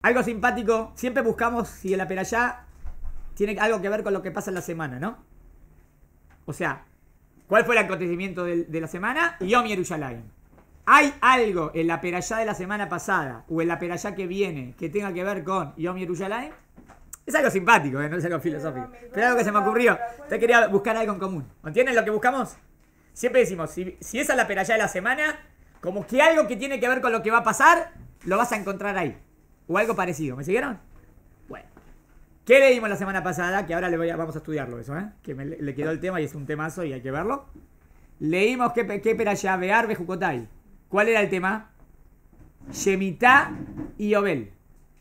Algo simpático, siempre buscamos si el aperallá tiene algo que ver con lo que pasa en la semana, ¿no? O sea, ¿cuál fue el acontecimiento de, la semana? Yom Yerushalayim. ¿Hay algo en la aperallá de la semana pasada o en la aperallá que viene que tenga que ver con Yom Yerushalayim? Es algo simpático, ¿eh? no es algo filosófico. Pero algo que se me ocurrió. Te quería buscar algo en común. ¿Entiendes lo que buscamos? Siempre decimos, si, esa es la perayá de la semana, como que algo que tiene que ver con lo que va a pasar, lo vas a encontrar ahí o algo parecido. ¿Me siguieron? Bueno. ¿Qué leímos la semana pasada? Que ahora le vamos a estudiarlo eso, ¿eh? Que le quedó el tema y es un temazo y hay que verlo. Leímos que, que de Bejucotay. ¿Cuál era el tema? Yemitá y Obel.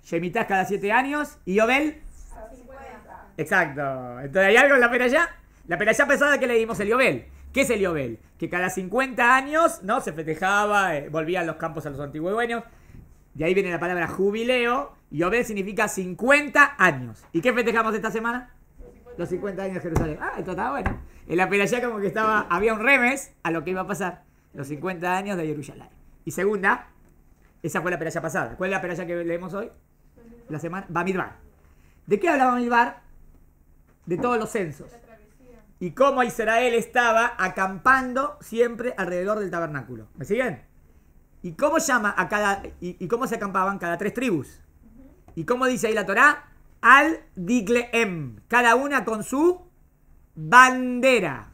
es cada siete años y Obel. 50. Exacto. Entonces, ¿hay algo en la Perayá? La ya pesada que leímos, el Yobel. ¿Qué es el Yobel? Que cada 50 años, ¿no? Se festejaba, volvía eh, volvían los campos a los antiguos dueños. De ahí viene la palabra jubileo y Obed significa 50 años. ¿Y qué festejamos esta semana? Los 50 años de Jerusalén. Ah, esto estaba bueno. En la ya como que estaba, había un remes a lo que iba a pasar. Los 50 años de Jerusalén. Y segunda, esa fue la peralla pasada. ¿Cuál es la peralla que leemos hoy? La semana. Bamidbar. ¿De qué hablaba Bamidbar? De todos los censos. Y cómo Israel estaba acampando siempre alrededor del tabernáculo. ¿Me siguen? ¿Y cómo llama a cada y, cómo se acampaban cada tres tribus? ¿Y cómo dice ahí la Torá? Al Digleem, cada una con su bandera.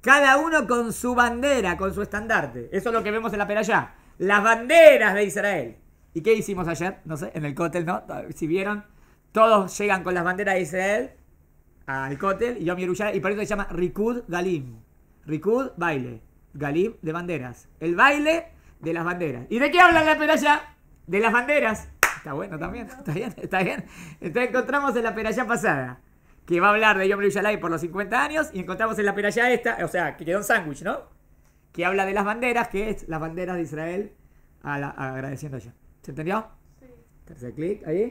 Cada uno con su bandera, con su estandarte. Eso es lo que vemos en la allá. Las banderas de Israel. ¿Y qué hicimos ayer? No sé, en el cótel, ¿no? Si vieron, todos llegan con las banderas de Israel al cótel y Y por eso se llama Rikud Galim. Rikud, baile. Galim, de banderas. El baile de las banderas. ¿Y de qué habla la peralla? De las banderas. Está bueno también, está bien, está bien. Entonces encontramos en la peralla pasada, que va a hablar de Yom Yalai por los 50 años, y encontramos en la peralla esta, o sea, que quedó un sándwich, ¿no? Que habla de las banderas, que es las banderas de Israel, a a agradeciendo ¿Se entendió? Sí. Tercer clic, ahí.